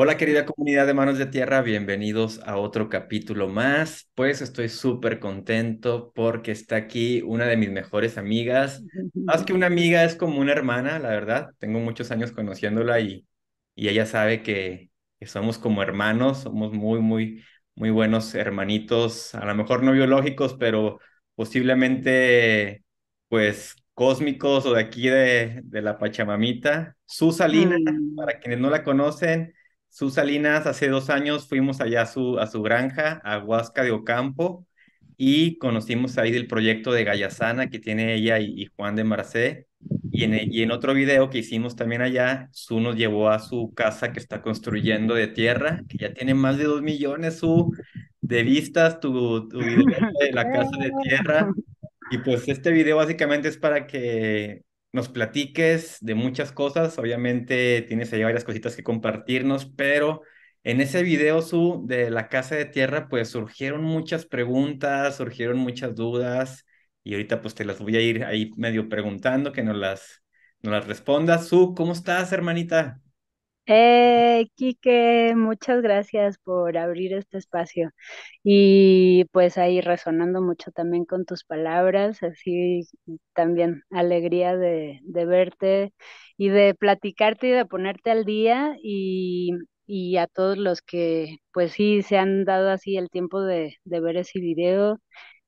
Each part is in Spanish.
Hola querida comunidad de Manos de Tierra, bienvenidos a otro capítulo más. Pues estoy súper contento porque está aquí una de mis mejores amigas. Más que una amiga es como una hermana, la verdad. Tengo muchos años conociéndola y, y ella sabe que, somos como hermanos, somos muy, muy, muy buenos hermanitos, a lo mejor no biológicos, pero posiblemente pues cósmicos o de aquí de, de la Pachamamita. Susalina, mm. para quienes no la conocen sus Salinas, hace dos años fuimos allá a su, a su granja, a Huasca de Ocampo, y conocimos ahí del proyecto de Gallasana que tiene ella y, Juan de Marcé. Y en, e, y en, otro video que hicimos también allá, Su nos llevó a su casa que está construyendo de tierra, que ya tiene más de dos millones Su, de vistas, tu, tu video de la casa de tierra. Y pues este video básicamente es para que nos platiques de muchas cosas. Obviamente tienes ahí varias cositas que compartirnos, pero en ese video su de la casa de tierra, pues surgieron muchas preguntas, surgieron muchas dudas y ahorita pues te las voy a ir ahí medio preguntando que nos las, las respondas. Su, ¿cómo estás, hermanita? Eh, Quique, muchas gracias por abrir este espacio y pues ahí resonando mucho también con tus palabras, así también alegría de, verte y de platicarte y de ponerte al día y, a todos los que pues sí se han dado así el tiempo de, de ver ese video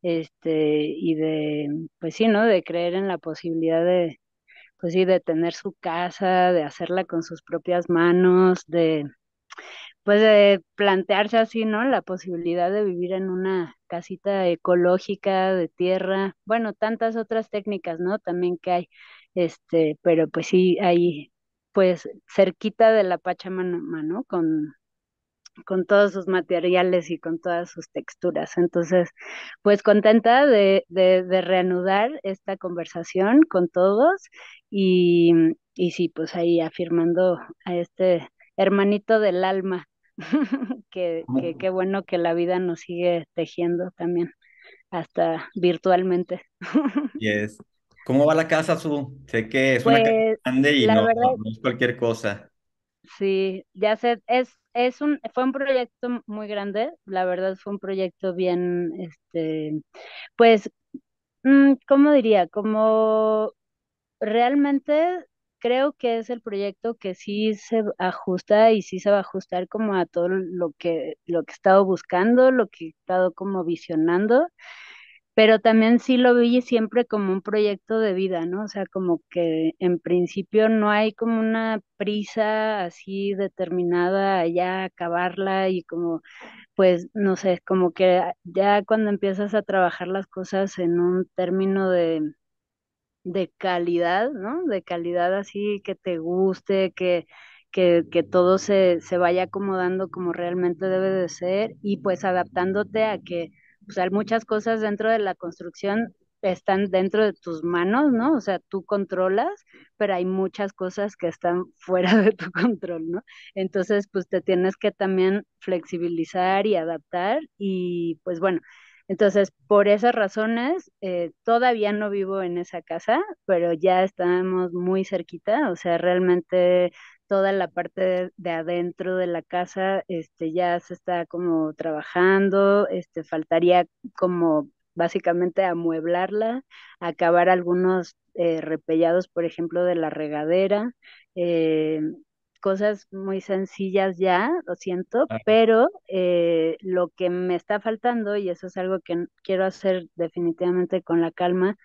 este y de pues sí, ¿no? De creer en la posibilidad de pues sí, de tener su casa, de hacerla con sus propias manos, de pues de plantearse así, ¿no? La posibilidad de vivir en una casita ecológica de tierra, bueno, tantas otras técnicas, ¿no? También que hay, este, pero pues sí, ahí, pues cerquita de la Pachamama, ¿no? Con con todos sus materiales y con todas sus texturas. Entonces, pues contenta de, reanudar esta conversación con todos y, y, sí, pues ahí afirmando a este hermanito del alma, que qué bueno que la vida nos sigue tejiendo también, hasta virtualmente. ¿Cómo va la casa, Su? Sé que es una casa pues, grande y no, no es cualquier cosa. Sí, ya sé, es es un, fue un proyecto muy grande, la verdad fue un proyecto bien, este, pues, mm, ¿cómo diría? Como realmente creo que es el proyecto que sí se ajusta y sí se va a ajustar como a todo lo que, lo que he estado buscando, lo que he estado como visionando pero también sí lo vi siempre como un proyecto de vida, ¿no? O sea, como que en principio no hay como una prisa así determinada a ya acabarla y como, pues, no sé, como que ya cuando empiezas a trabajar las cosas en un término de, de calidad, ¿no? De calidad así que te guste, que, que, que, todo se, se vaya acomodando como realmente debe de ser y pues adaptándote a que o sea, muchas cosas dentro de la construcción están dentro de tus manos, ¿no? O sea, tú controlas, pero hay muchas cosas que están fuera de tu control, ¿no? Entonces, pues te tienes que también flexibilizar y adaptar y pues bueno, entonces por esas razones eh, todavía no vivo en esa casa, pero ya estamos muy cerquita, o sea, realmente toda la parte de, adentro de la casa este, ya se está como trabajando, este, faltaría como básicamente amueblarla, acabar algunos eh, repellados, por ejemplo, de la regadera, eh, cosas muy sencillas ya, lo siento, pero eh, lo que me está faltando, y eso es algo que quiero hacer definitivamente con la calma,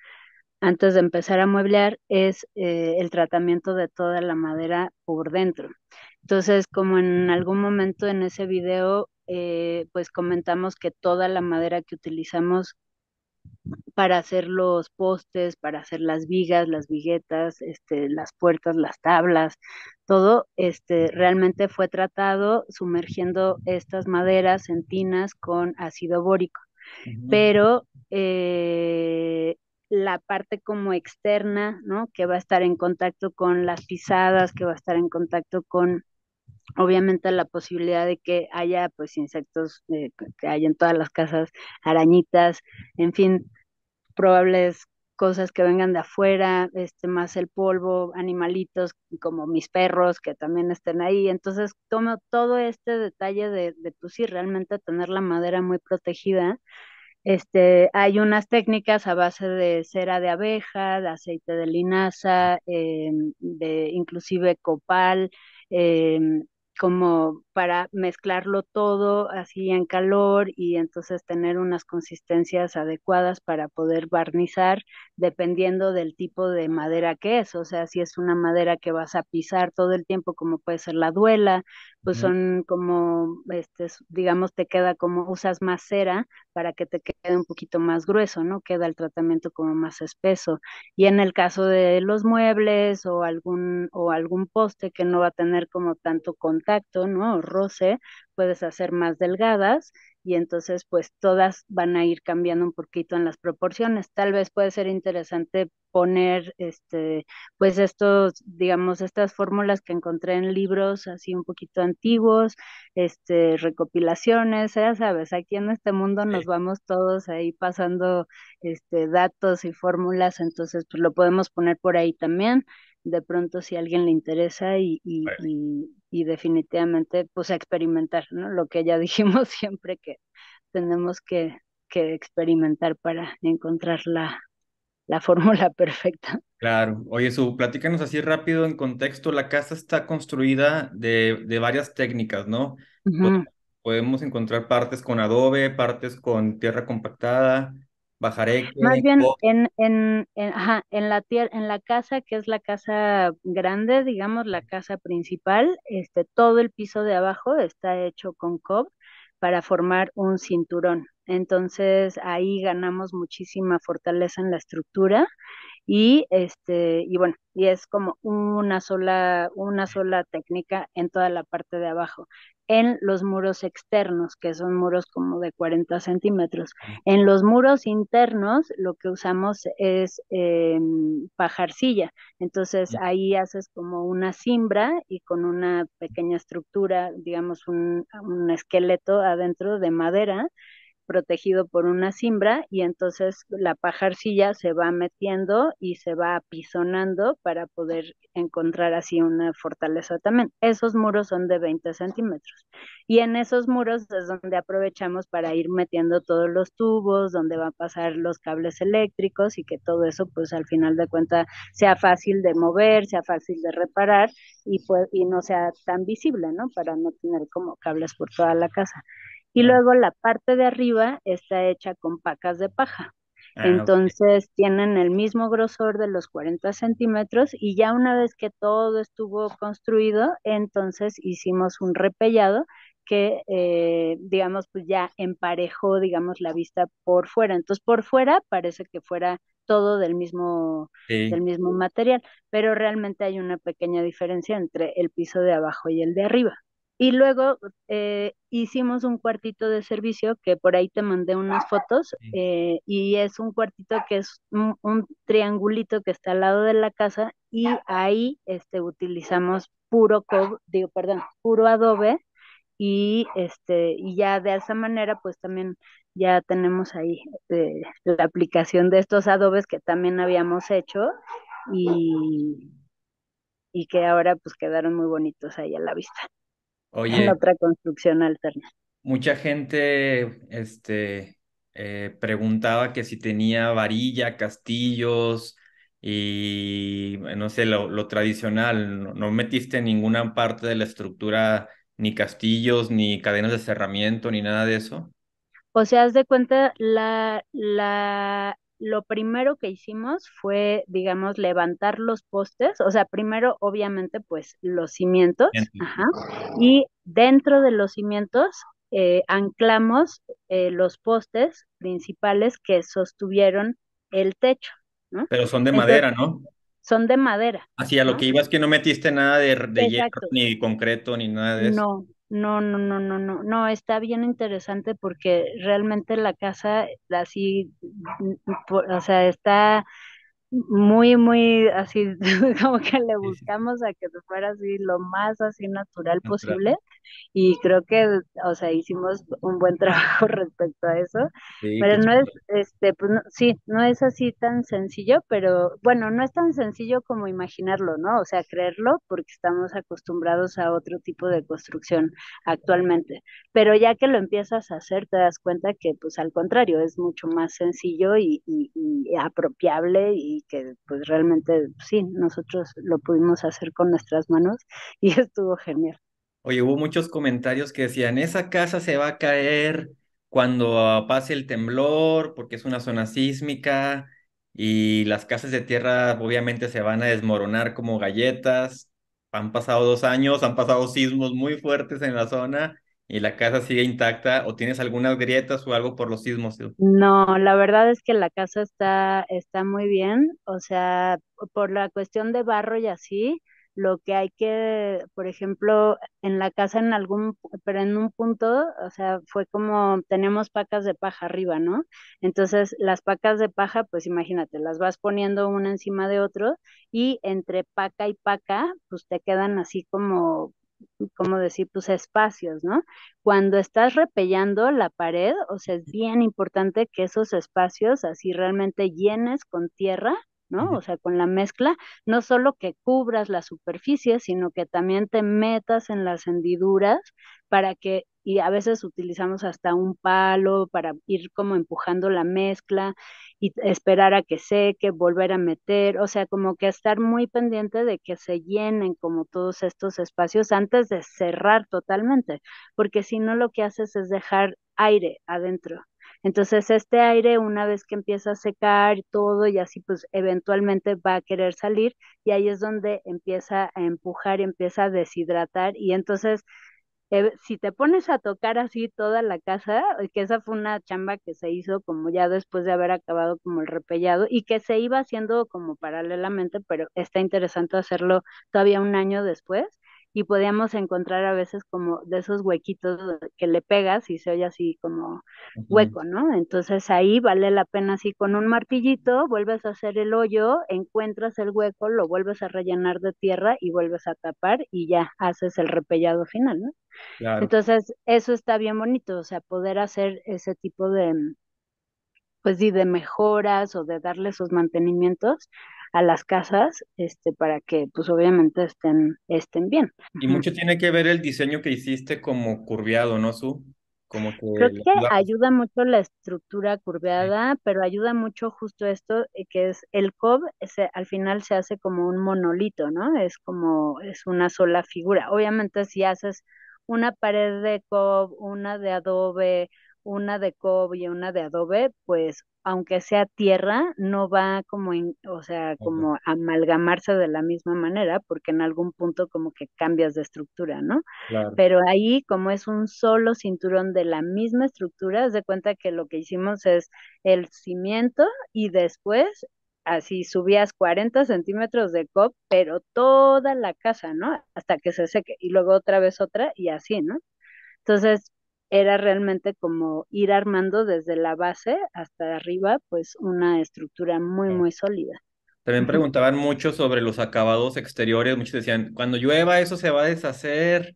antes de empezar a mueblear es eh, el tratamiento de toda la madera por dentro. Entonces, como en algún momento en ese video, eh, pues comentamos que toda la madera que utilizamos para hacer los postes, para hacer las vigas, las viguetas, este, las puertas, las tablas, todo este, realmente fue tratado sumergiendo estas maderas en tinas con ácido bórico. Pero eh, la parte como externa, ¿no? Que va a estar en contacto con las pisadas, que va a estar en contacto con, obviamente, la posibilidad de que haya, pues, insectos, eh, que hay en todas las casas, arañitas, en fin, probables cosas que vengan de afuera, este, más el polvo, animalitos como mis perros que también estén ahí. Entonces, tomo todo este detalle de, de pues, sí, realmente tener la madera muy protegida este, hay unas técnicas a base de cera de abeja, de aceite de linaza, em, de inclusive copal, em, como para mezclarlo todo así en calor y entonces tener unas consistencias adecuadas para poder barnizar dependiendo del tipo de madera que es. O sea, si es una madera que vas a pisar todo el tiempo, como puede ser la duela, pues son como, este, digamos, te queda como usas más cera para que te quede un poquito más grueso, ¿no? Queda el tratamiento como más espeso. Y en el caso de los muebles o algún, o algún poste que no va a tener como tanto contacto, ¿no? roce, puedes hacer más delgadas y entonces pues todas van a ir cambiando un poquito en las proporciones. Tal vez puede ser interesante poner este pues estos digamos estas fórmulas que encontré en libros así un poquito antiguos, este recopilaciones, ya sabes, aquí en este mundo nos vamos todos ahí pasando este datos y fórmulas, entonces pues lo podemos poner por ahí también de pronto si a alguien le interesa y, y definitivamente pues a experimentar, ¿no? Lo que ya dijimos siempre que tenemos que, experimentar para encontrar la, fórmula perfecta. Claro. Oye, Su, platícanos así rápido en contexto. La casa está construida de, varias técnicas, ¿no? Podemos encontrar partes con adobe, partes con tierra compactada, Bajaré. Más bien en, en, ajá, en, la en la casa, que es la casa grande, digamos, la casa principal, este, todo el piso de abajo está hecho con cob para formar un cinturón. Entonces ahí ganamos muchísima fortaleza en la estructura y este y bueno y es como una sola una sola técnica en toda la parte de abajo en los muros externos que son muros como de 40 centímetros en los muros internos lo que usamos es em, pajarcilla entonces ahí haces como una cimbra y con una pequeña estructura digamos un, un esqueleto adentro de madera protegido por una simbra y entonces la pajarcilla se va metiendo y se va apisonando para poder encontrar así una fortaleza también. Esos muros son de 20 centímetros y en esos muros es donde aprovechamos para ir metiendo todos los tubos, donde van a pasar los cables eléctricos y que todo eso pues al final de cuentas sea fácil de mover, sea fácil de reparar y, pues, y no sea tan visible, ¿no? Para no tener como cables por toda la casa. Y luego la parte de arriba está hecha con pacas de paja. Ah, entonces tienen el mismo grosor de los 40 centímetros y ya una vez que todo estuvo construido, entonces hicimos un repellado que, eh, digamos, pues ya emparejó, digamos, la vista por fuera. Entonces por fuera parece que fuera todo del mismo, del mismo material, pero realmente hay una pequeña diferencia entre el piso de abajo y el de arriba. Y luego eh, hicimos un cuartito de servicio que por ahí te mandé unas fotos eh, y es un cuartito que es un, triangulito que está al lado de la casa y ahí este, utilizamos puro digo, perdón, puro adobe y este y ya de esa manera pues también ya tenemos ahí eh, la aplicación de estos adobes que también habíamos hecho y, y que ahora pues quedaron muy bonitos ahí a la vista en otra construcción alterna. Mucha gente este, eh, preguntaba que si tenía varilla, castillos y no sé, lo, tradicional. No, metiste ninguna parte de la estructura, ni castillos, ni cadenas de cerramiento, ni nada de eso. O sea, haz de cuenta, la, la lo primero que hicimos fue, digamos, levantar los postes, o sea, primero obviamente pues los cimientos, ajá, y dentro de los cimientos eh, anclamos eh, los postes principales que sostuvieron el techo. ¿no? Pero son de madera, ¿no? Son de madera. Así, a lo que iba es que no metiste nada de, de hierro, ni concreto, ni nada de eso. No, no, no, no, no, no, no, está bien interesante porque realmente la casa así, o sea, está muy, muy así, como que le buscamos a que fuera así lo más así natural, posible y creo que, o sea, hicimos un buen trabajo respecto a eso, pero no es, este, pues sí, no es así tan sencillo, pero bueno, no es tan sencillo como imaginarlo, ¿no? O sea, creerlo porque estamos acostumbrados a otro tipo de construcción actualmente, pero ya que lo empiezas a hacer te das cuenta que pues al contrario es mucho más sencillo y, y, y apropiable y que pues realmente sí, nosotros lo pudimos hacer con nuestras manos y estuvo genial. Oye, hubo muchos comentarios que decían, esa casa se va a caer cuando pase el temblor porque es una zona sísmica y las casas de tierra obviamente se van a desmoronar como galletas. Han pasado dos años, han pasado sismos muy fuertes en la zona y la casa sigue intacta o tienes algunas grietas o algo por los sismos? No, la verdad es que la casa está, está muy bien, o sea, por la cuestión de barro y así, lo que hay que, por ejemplo, en la casa en algún, pero en un punto, o sea, fue como tenemos pacas de paja arriba, ¿no? Entonces, las pacas de paja, pues imagínate, las vas poniendo una encima de otro y entre paca y paca, pues te quedan así como ¿Cómo decir, tus pues, espacios, ¿no? Cuando estás repellando la pared, o sea, es bien importante que esos espacios así realmente llenes con tierra, ¿no? O sea, con la mezcla, no solo que cubras la superficie, sino que también te metas en las hendiduras para que, y a veces utilizamos hasta un palo para ir como empujando la mezcla y esperar a que seque, volver a meter, o sea, como que estar muy pendiente de que se llenen como todos estos espacios antes de cerrar totalmente, porque si no lo que haces es dejar aire adentro. Entonces este aire una vez que empieza a secar todo y así pues eventualmente va a querer salir y ahí es donde empieza a empujar, empieza a deshidratar y entonces eh, si te pones a tocar así toda la casa, eh, que esa fue una chamba que se hizo como ya después de haber acabado como el repellado y que se iba haciendo como paralelamente, pero está interesante hacerlo todavía un año después y podíamos encontrar a veces como de esos huequitos que le pegas y se oye así como hueco, ¿no? Entonces ahí vale la pena así con un martillito, vuelves a hacer el hoyo, encuentras el hueco, lo vuelves a rellenar de tierra y vuelves a tapar y ya haces el repellado final, ¿no? Entonces eso está bien bonito, o sea, poder hacer ese tipo de, pues de mejoras o de darle sus mantenimientos, a las casas, este, para que pues obviamente estén, estén bien. Y mucho tiene que ver el diseño que hiciste como curviado, ¿no, Su? Como Creo que ayuda mucho la estructura curveada, pero ayuda mucho justo esto eh, que es el cob, al final se hace como un monolito, ¿no? Es como, es una sola figura. Obviamente si haces una pared de cob, una de adobe, una de cob y una de adobe, pues aunque sea tierra, no va como, en, o sea, como amalgamarse de la misma manera, porque en algún punto como que cambias de estructura, ¿no? Pero ahí, como es un solo cinturón de la misma estructura, haz de cuenta que lo que hicimos es el cimiento y después así subías 40 centímetros de cob pero toda la casa, ¿no? Hasta que se seque, y luego otra vez otra, y así, ¿no? Entonces, era realmente como ir armando desde la base hasta arriba, pues una estructura muy, muy sólida. También preguntaban mucho sobre los acabados exteriores, muchos decían, cuando llueva eso se va a deshacer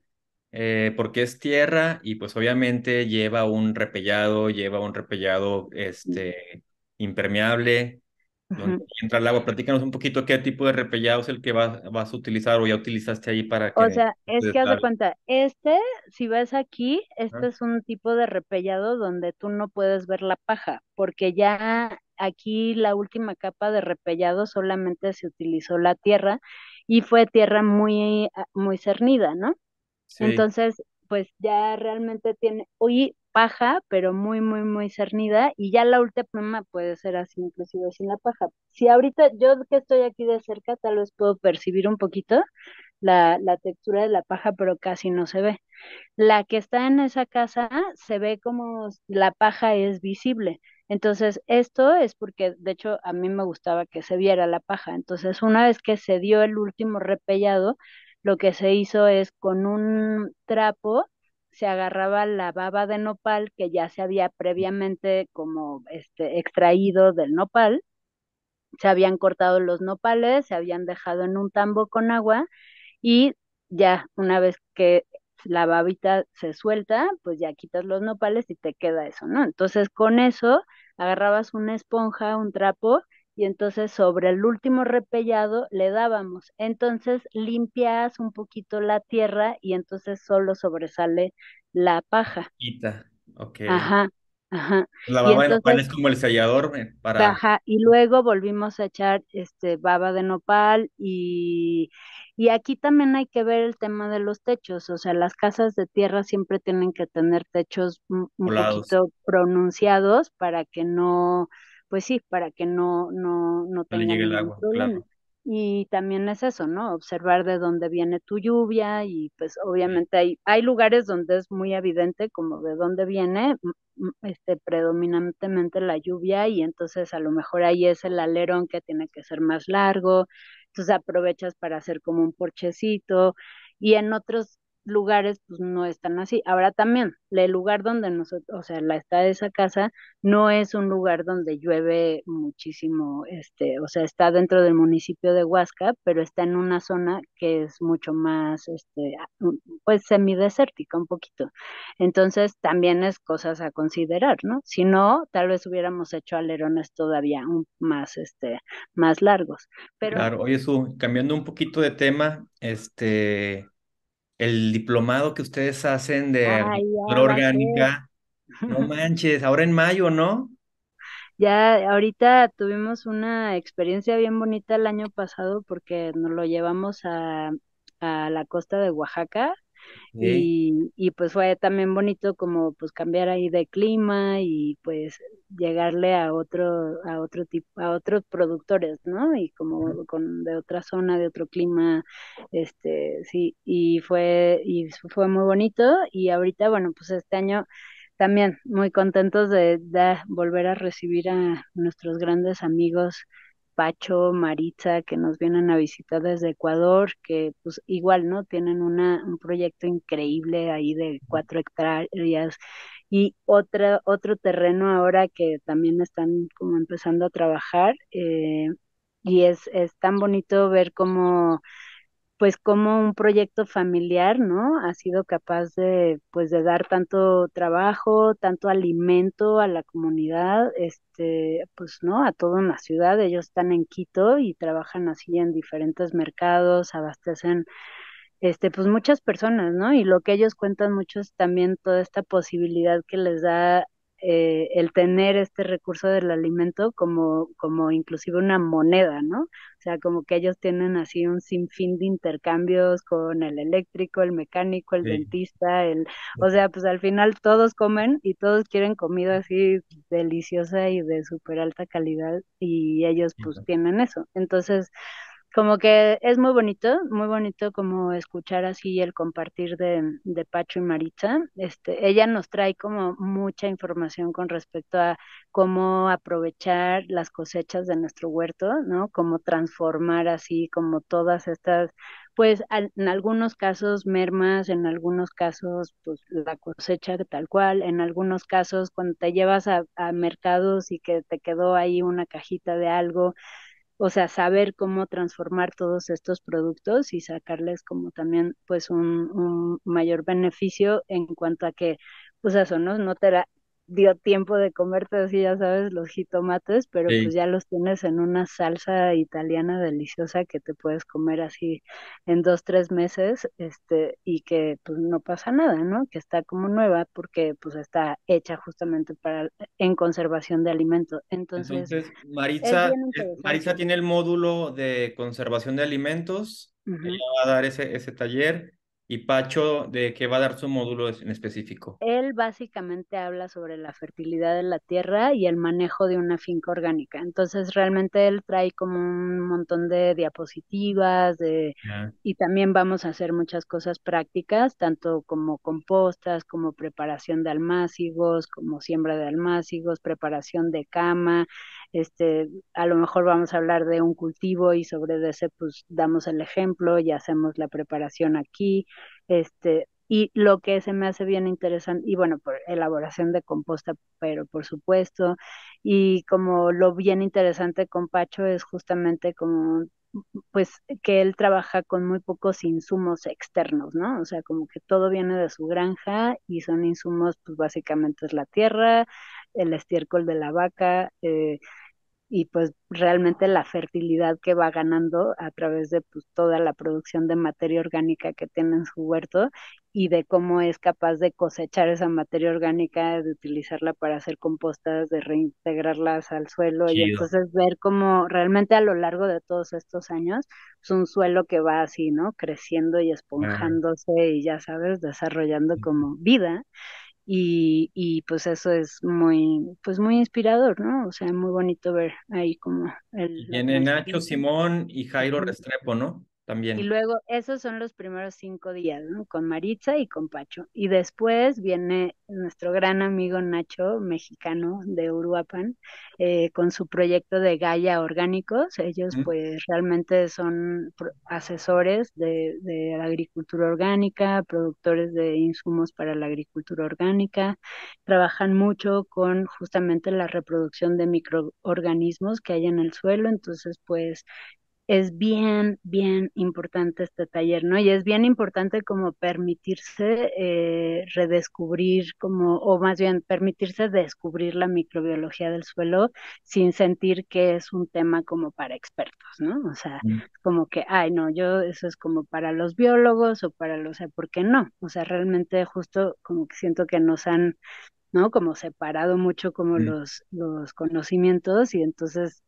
eh, porque es tierra y pues obviamente lleva un repellado, lleva un repellado este, impermeable, donde entra el agua. Platícanos un poquito qué tipo de repellado es el que vas, a utilizar o ya utilizaste ahí para que... O sea, es que haz de cuenta, este, si ves aquí, este es un tipo de repellado donde tú no puedes ver la paja, porque ya aquí la última capa de repellado solamente se utilizó la tierra y fue tierra muy, ah, muy cernida, ¿no? Sí. Entonces, pues ya realmente tiene, hoy paja, pero muy, muy, muy cernida, y ya la última pluma puede ser así, inclusive sin la paja. Si ahorita yo que estoy aquí de cerca, tal vez puedo percibir un poquito la, la textura de la paja, pero casi no se ve. La que está en esa casa se ve como la paja es visible. Entonces, esto es porque, de hecho, a mí me gustaba que se viera la paja. Entonces, una vez que se dio el último repellado, lo que se hizo es con un trapo se agarraba la baba de nopal que ya se había previamente como este, extraído del nopal, se habían cortado los nopales, se habían dejado en un tambo con agua y ya una vez que la babita se suelta, pues ya quitas los nopales y te queda eso, ¿no? Entonces con eso agarrabas una esponja, un trapo y entonces sobre el último repellado le dábamos. Entonces limpias un poquito la tierra y entonces solo sobresale la paja. Quita, ok. Ajá, ajá. Pues la baba de nopal es como el sellador eh, para... Ajá, y luego volvimos a echar este baba de nopal y... Y aquí también hay que ver el tema de los techos, o sea, las casas de tierra siempre tienen que tener techos un poquito pronunciados para que no pues sí, para que no, no, no el agua, Claro. Y también es eso, ¿no? Observar de dónde viene tu lluvia y pues obviamente hay, hay lugares donde es muy evidente como de dónde viene mm, mm, este, predominantemente la lluvia y entonces a lo mejor ahí es el alerón que tiene que ser más largo, entonces aprovechas para hacer como un porchecito y en otros lugares pues no están así. Ahora también, el lugar donde nosotros, o sea, la está esa casa no es un lugar donde llueve muchísimo, este, o sea, está dentro del municipio de Huasca, pero está en una zona que es mucho más, este, pues semidesértica un poquito. Entonces, también es cosas a considerar, ¿no? Si no, tal vez hubiéramos hecho alerones todavía más, este, más largos. Pero... Claro, oye, Su, cambiando un poquito de tema, este el diplomado que ustedes hacen de orgánica. No manches, ahora en mayo, ¿no? Ya, ahorita tuvimos una experiencia bien bonita el año pasado porque nos lo llevamos a, a la costa de Oaxaca y, pues fue también bonito como pues cambiar ahí de clima y pues llegarle a otro a otro tipo a otros productores no y como con de otra zona de otro clima este sí y fue y fue muy bonito y ahorita bueno pues este año también muy contentos de, de volver a recibir a nuestros grandes amigos Pacho, Maritza, que nos vienen a visitar desde Ecuador, que pues igual, ¿no? Tienen una, un proyecto increíble ahí de cuatro hectáreas y otra, otro terreno ahora que también están como empezando a trabajar eh, y es, es tan bonito ver cómo pues como un proyecto familiar, ¿no? Ha sido capaz de, pues, de dar tanto trabajo, tanto alimento a la comunidad, este, pues, ¿no? A toda una ciudad. Ellos están en Quito y trabajan así en diferentes mercados, abastecen, este, pues, muchas personas, ¿no? Y lo que ellos cuentan mucho es también toda esta posibilidad que les da eh, el tener este recurso del alimento como, como inclusive una moneda, ¿no? O sea, como que ellos tienen así un sinfín de intercambios con el eléctrico, el mecánico, el dentista, el, o sea, pues al final todos comen y todos quieren comida así deliciosa y de súper alta calidad y ellos pues tienen eso. Entonces, como que es muy bonito, muy bonito como escuchar así el compartir de, de, Pacho y Maritza. Este, ella nos trae como mucha información con respecto a cómo aprovechar las cosechas de nuestro huerto, ¿no? Cómo transformar así como todas estas, pues en algunos casos mermas, en algunos casos pues la cosecha tal cual, en algunos casos cuando te llevas a, a mercados y que te quedó ahí una cajita de algo, o sea, saber cómo transformar todos estos productos y sacarles como también pues un, un mayor beneficio en cuanto a que, pues eso, ¿no? No te, dio tiempo de comerte así, ya sabes, los jitomates, pero pues ya los tienes en una salsa italiana deliciosa que te puedes comer así en dos, tres meses, este, y que pues no pasa nada, ¿no? Que está como nueva porque pues está hecha justamente para, en conservación de alimentos. Entonces, Entonces eh, Maritza, tiene el módulo de conservación de alimentos, va a dar ese, ese taller y Pacho, ¿de qué va a dar su módulo en específico? Él básicamente habla sobre la fertilidad de la tierra y el manejo de una finca orgánica. Entonces, realmente él trae como un montón de diapositivas de... y también vamos a hacer muchas cosas prácticas, tanto como compostas, como preparación de almácigos, como siembra de almácigos, preparación de cama, este, a lo mejor vamos a hablar de un cultivo y sobre ese pues damos el ejemplo y hacemos la preparación aquí, este, y lo que se me hace bien interesante, y bueno, por elaboración de composta, pero por supuesto, y como lo bien interesante con Pacho es justamente como pues que él trabaja con muy pocos insumos externos, ¿no? O sea, como que todo viene de su granja y son insumos, pues básicamente es la tierra, el estiércol de la vaca eh, y pues realmente la fertilidad que va ganando a través de pues, toda la producción de materia orgánica que tiene en su huerto y de cómo es capaz de cosechar esa materia orgánica, de utilizarla para hacer compostas, de reintegrarlas al suelo y entonces ver cómo realmente a lo largo de todos estos años es un suelo que va así, ¿no? Creciendo y esponjándose y ya sabes, desarrollando mm. como vida y, y, pues eso es muy pues muy inspirador, ¿no? O sea, muy bonito ver ahí como el... Viene Nacho, Simón y Jairo Restrepo, ¿no? Y luego esos son los primeros cinco días, ¿no? Con Maritza y con Pacho. Y después viene nuestro gran amigo Nacho, mexicano de Uruapan, eh, con su proyecto de Gaia Orgánicos. Ellos pues realmente son asesores de, de agricultura orgánica, productores de insumos para la agricultura orgánica. Trabajan mucho con justamente la reproducción de microorganismos que hay en el suelo. Entonces pues es bien, bien importante este taller, ¿no? Y es bien importante como permitirse eh, redescubrir, como, o más bien permitirse descubrir la microbiología del suelo sin sentir que es un tema como para expertos, ¿no? O sea, mm. como que, ay, no, yo eso es como para los biólogos o para los, o ¿por qué no? O sea, realmente justo como que siento que nos han ¿no? Como separado mucho como mm. los, los conocimientos y entonces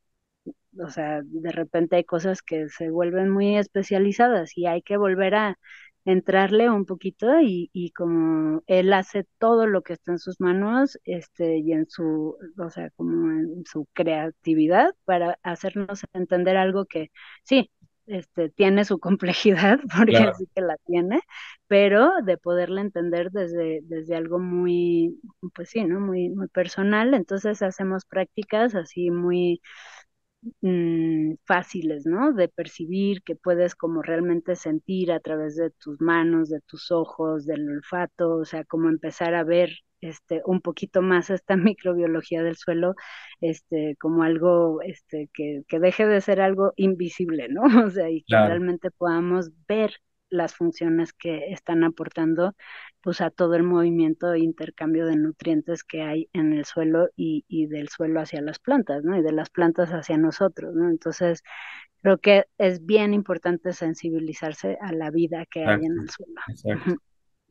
o sea, de repente hay cosas que se vuelven muy especializadas y hay que volver a entrarle un poquito y, como él hace todo lo que está en sus manos este y en su o sea como en su creatividad para hacernos entender algo que sí este tiene su complejidad porque sí que la tiene pero de poderla entender desde desde algo muy pues sí no muy muy personal entonces hacemos prácticas así muy Mm, fáciles, ¿no? De percibir, que puedes como realmente sentir a través de tus manos, de tus ojos, del olfato, o sea, como empezar a ver este, un poquito más esta microbiología del suelo este, como algo este, que, que deje de ser algo invisible, ¿no? O sea, y que realmente podamos ver las funciones que están aportando pues a todo el movimiento e intercambio de nutrientes que hay en el suelo y, del suelo hacia las plantas, ¿no? Y de las plantas hacia nosotros, ¿no? Entonces, creo que es bien importante sensibilizarse a la vida que hay en el suelo.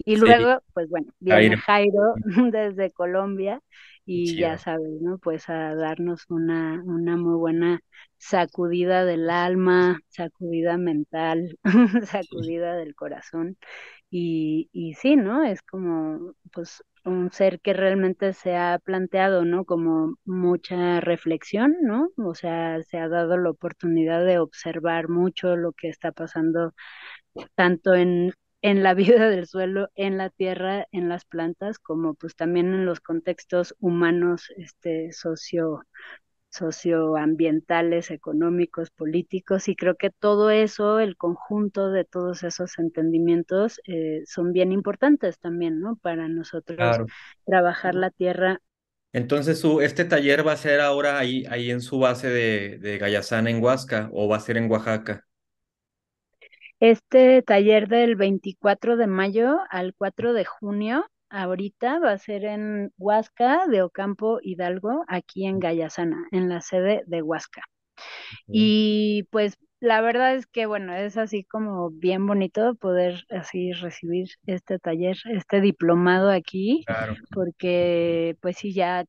Y luego, pues bueno, viene Jairo desde Colombia y ya sabes, ¿no? Pues a darnos una, una muy buena sacudida del alma, sacudida mental, sacudida del corazón. Y, y sí, ¿no? Es como, pues, un ser que realmente se ha planteado, ¿no? Como mucha reflexión, ¿no? O sea, se ha dado la oportunidad de observar mucho lo que está pasando tanto en, en la vida del suelo, en la tierra, en las plantas, como pues también en los contextos humanos, este, socio, socioambientales, económicos, políticos, y creo que todo eso, el conjunto de todos esos entendimientos eh, son bien importantes también, ¿no? Para nosotros trabajar la tierra. Entonces, su, este taller va a ser ahora ahí, ahí en su base de, de en Huasca, o va a ser en Oaxaca. Este taller del 24 de mayo al 4 de junio ahorita va a ser en Huasca de Ocampo Hidalgo, aquí en Gallasana, en la sede de Huasca. Y pues la verdad es que bueno, es así como bien bonito poder así recibir este taller, este diplomado aquí, porque pues sí, ya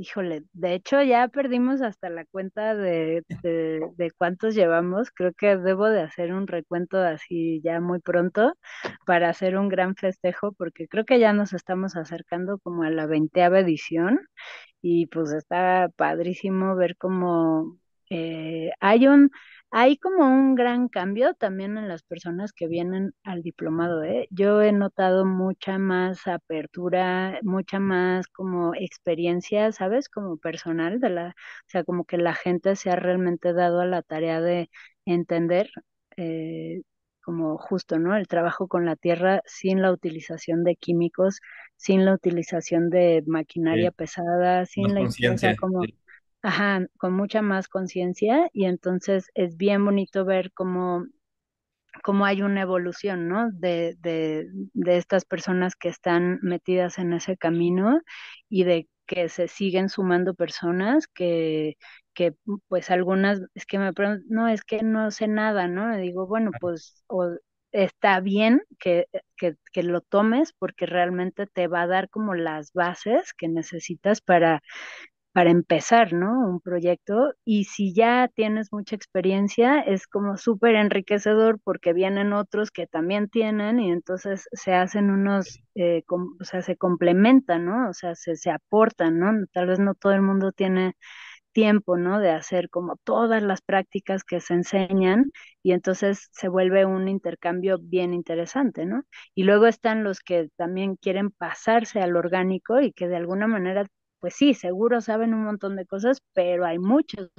Híjole, de hecho ya perdimos hasta la cuenta de, cuántos llevamos. Creo que debo de hacer un recuento así ya muy pronto para hacer un gran festejo porque creo que ya nos estamos acercando como a la veinteava edición y pues está padrísimo ver cómo eh, hay un hay como un gran cambio también en las personas que vienen al diplomado. ¿eh? Yo he notado mucha más apertura, mucha más como experiencia, ¿sabes? Como personal de la, o sea, como que la gente se ha realmente dado a la tarea de entender. Eh, como justo, ¿no? El trabajo con la tierra sin la utilización de químicos, sin la utilización de maquinaria pesada, sin la conciencia, Ajá, con mucha más conciencia y entonces es bien bonito ver cómo, cómo hay una evolución, ¿no? De, estas personas que están metidas en ese camino y de que se siguen sumando personas que, pues algunas, es que me preguntan, no, es que no sé nada, ¿no? me digo, bueno, pues está bien que, que, que, lo tomes porque realmente te va a dar como las bases que necesitas para para empezar, ¿no? Un proyecto. Y si ya tienes mucha experiencia, es como súper enriquecedor porque vienen otros que también tienen y entonces se hacen unos, eh, o sea, se complementan, ¿no? O sea, se, se aportan, ¿no? Tal vez no todo el mundo tiene tiempo, ¿no? De hacer como todas las prácticas que se enseñan y entonces se vuelve un intercambio bien interesante, ¿no? Y luego están los que también quieren pasarse al orgánico y que de alguna manera pues sí, seguro saben un montón de cosas, pero hay muchos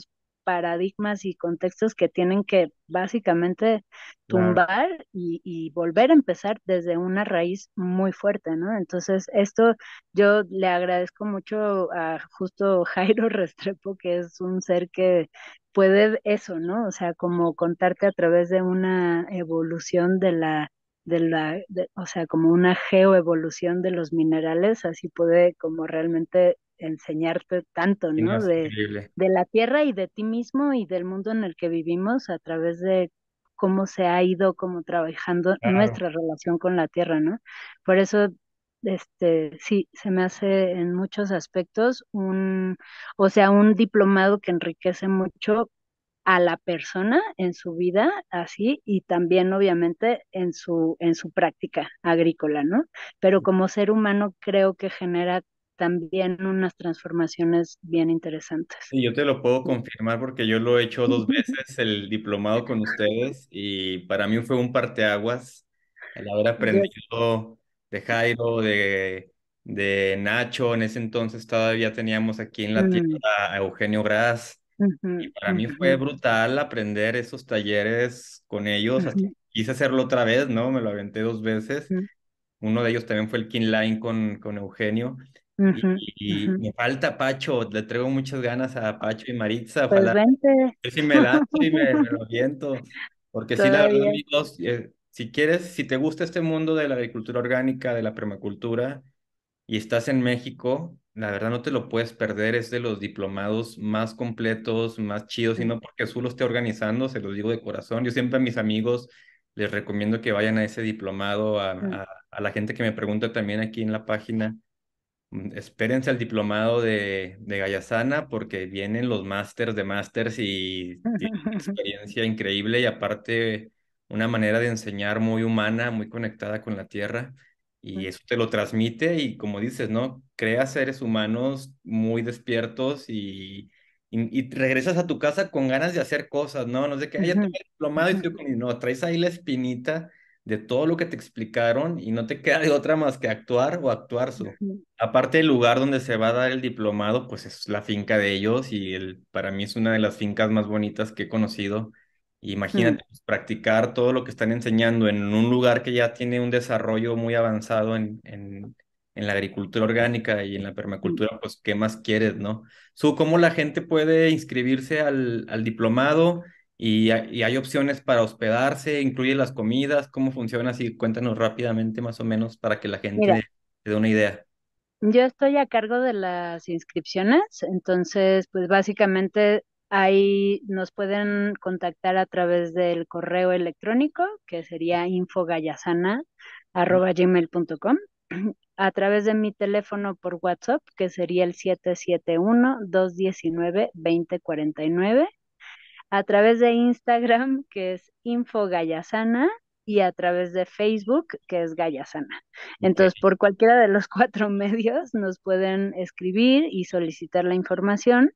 paradigmas y contextos que tienen que básicamente tumbar y, y, volver a empezar desde una raíz muy fuerte, ¿no? Entonces, esto yo le agradezco mucho a justo Jairo Restrepo, que es un ser que puede eso, ¿no? O sea, como contarte a través de una evolución de la, de la o sea, como una geoevolución de los minerales, así puede como realmente enseñarte tanto, ¿no? De, la tierra y de ti mismo y del mundo en el que vivimos a través de cómo se ha ido como trabajando nuestra relación con la tierra, ¿no? Por eso, este, sí, se me hace en muchos aspectos un, o sea, un diplomado que enriquece mucho a la persona en su vida así y también obviamente en su en su práctica agrícola, ¿no? Pero como ser humano creo que genera también unas transformaciones bien interesantes. Sí, yo te lo puedo confirmar porque yo lo he hecho dos veces, el diplomado con ustedes, y para mí fue un parteaguas el haber aprendido de Jairo, de, de Nacho, en ese entonces todavía teníamos aquí en la tienda mm. a Eugenio Gras, y para mí fue brutal aprender esos talleres con ellos, quise hacerlo otra vez, ¿no? Me lo aventé dos veces, mm. uno de ellos también fue el King Line con, con Eugenio, y, me falta Pacho, le traigo muchas ganas a Pacho y Maritza. Pues si me lanzo y me, lo aviento. Porque si la verdad, amigos, eh, si quieres, si te gusta este mundo de la agricultura orgánica, de la permacultura, y estás en México, la verdad no te lo puedes perder, es de los diplomados más completos, más chidos, y no porque Azul esté organizando, se los digo de corazón. Yo siempre a mis amigos les recomiendo que vayan a ese diplomado, a, mm. a, a la gente que me pregunta también aquí en la página Mm, espérense al diplomado de, de Gallasana porque vienen los másters de másters y, una experiencia increíble y aparte una manera de enseñar muy humana, muy conectada con la tierra y eso te lo transmite y como dices, ¿no? Crea seres humanos muy despiertos y, y, regresas a tu casa con ganas de hacer cosas, ¿no? No sé qué, ya tengo el diplomado y tú, no, traes ahí la espinita de todo lo que te explicaron y no te queda de otra más que actuar o actuar. su Aparte el lugar donde se va a dar el diplomado, pues es la finca de ellos y el, para mí es una de las fincas más bonitas que he conocido. Mm. Imagínate, pues, practicar todo lo que están enseñando en un lugar que ya tiene un desarrollo muy avanzado en, en, la agricultura orgánica y en la permacultura, pues qué más quieres, ¿no? Su, ¿Cómo la gente puede inscribirse al, al diplomado? Y, hay opciones para hospedarse, incluye las comidas, cómo funciona, así cuéntanos rápidamente más o menos para que la gente te dé una idea. Yo estoy a cargo de las inscripciones, entonces pues básicamente ahí nos pueden contactar a través del correo electrónico que sería com a través de mi teléfono por WhatsApp que sería el 771 219 2049 a través de Instagram, que es Info Sana, y a través de Facebook, que es Gallasana. Entonces, por cualquiera de los cuatro medios nos pueden escribir y solicitar la información.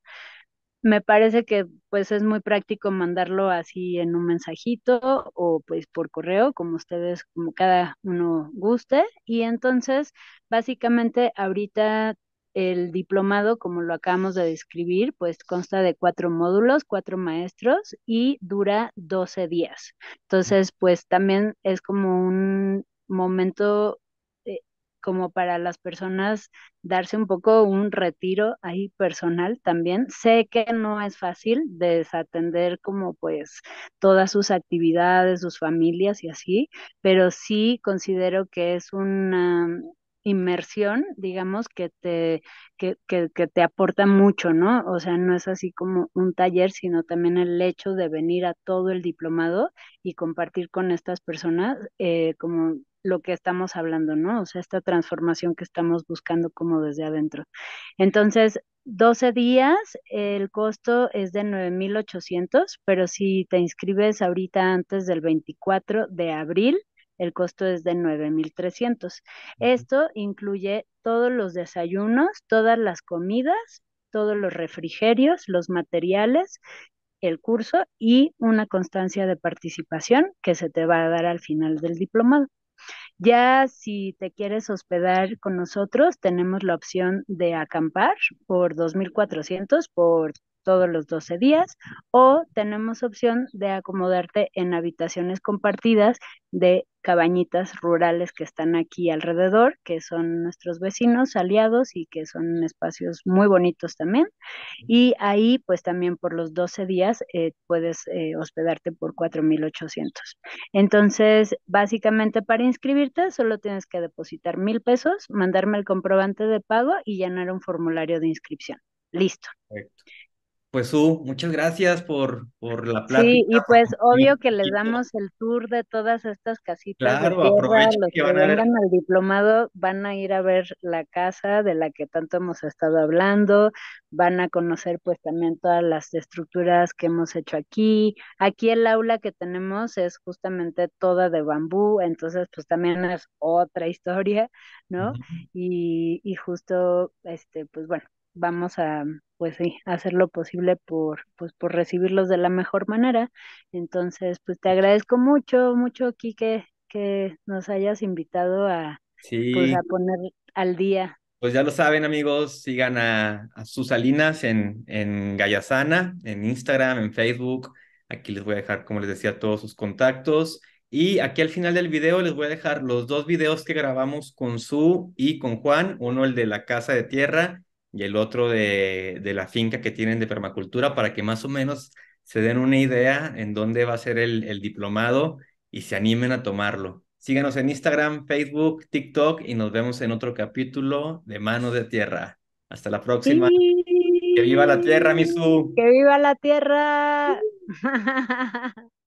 Me parece que pues es muy práctico mandarlo así en un mensajito o pues por correo, como ustedes, como cada uno guste. Y entonces, básicamente ahorita el diplomado, como lo acabamos de describir, pues consta de cuatro módulos, cuatro maestros y dura 12 días. Entonces, pues también es como un momento eh, como para las personas darse un poco un retiro ahí personal también. Sé que no es fácil desatender como pues todas sus actividades, sus familias y así, pero sí considero que es una inmersión, digamos, que te, que, que, te aporta mucho, ¿no? O sea, no es así como un taller, sino también el hecho de venir a todo el diplomado y compartir con estas personas eh, como lo que estamos hablando, ¿no? O sea, esta transformación que estamos buscando como desde adentro. Entonces, 12 días, el costo es de 9.800, pero si te inscribes ahorita antes del 24 de abril, el costo es de 9.300. mil Esto incluye todos los desayunos, todas las comidas, todos los refrigerios, los materiales, el curso y una constancia de participación que se te va a dar al final del diplomado. Ya si te quieres hospedar con nosotros, tenemos la opción de acampar por 2.400 por todos los 12 días o tenemos opción de acomodarte en habitaciones compartidas de cabañitas rurales que están aquí alrededor, que son nuestros vecinos, aliados y que son espacios muy bonitos también. Y ahí, pues también por los 12 días eh, puedes eh, hospedarte por 4.800. Entonces, básicamente para inscribirte solo tienes que depositar mil pesos, mandarme el comprobante de pago y llenar un formulario de inscripción. Listo. Pues muchas gracias por, por la plática. Sí, y pues obvio que les damos el tour de todas estas casitas. Claro, Los que, van vengan al diplomado van a ir a ver la casa de la que tanto hemos estado hablando, van a conocer pues también todas las estructuras que hemos hecho aquí. Aquí el aula que tenemos es justamente toda de bambú, entonces pues también es otra historia, ¿no? y, y justo, este, pues bueno, vamos a pues sí, hacer lo posible por, pues, por recibirlos de la mejor manera. Entonces, pues te agradezco mucho, mucho, aquí que nos hayas invitado a, pues, a poner al día. Pues ya lo saben, amigos, sigan a, a Susalinas en, en Gallasana, en Instagram, en Facebook. Aquí les voy a dejar, como les decía, todos sus contactos. Y aquí al final del video les voy a dejar los dos videos que grabamos con Su y con Juan, uno el de la casa de tierra y el otro de, la finca que tienen de permacultura para que más o menos se den una idea en dónde va a ser el, diplomado y se animen a tomarlo. Síganos en Instagram, Facebook, TikTok y nos vemos en otro capítulo de Manos de Tierra. Hasta la próxima. Que viva la tierra, Misu. Que viva la tierra.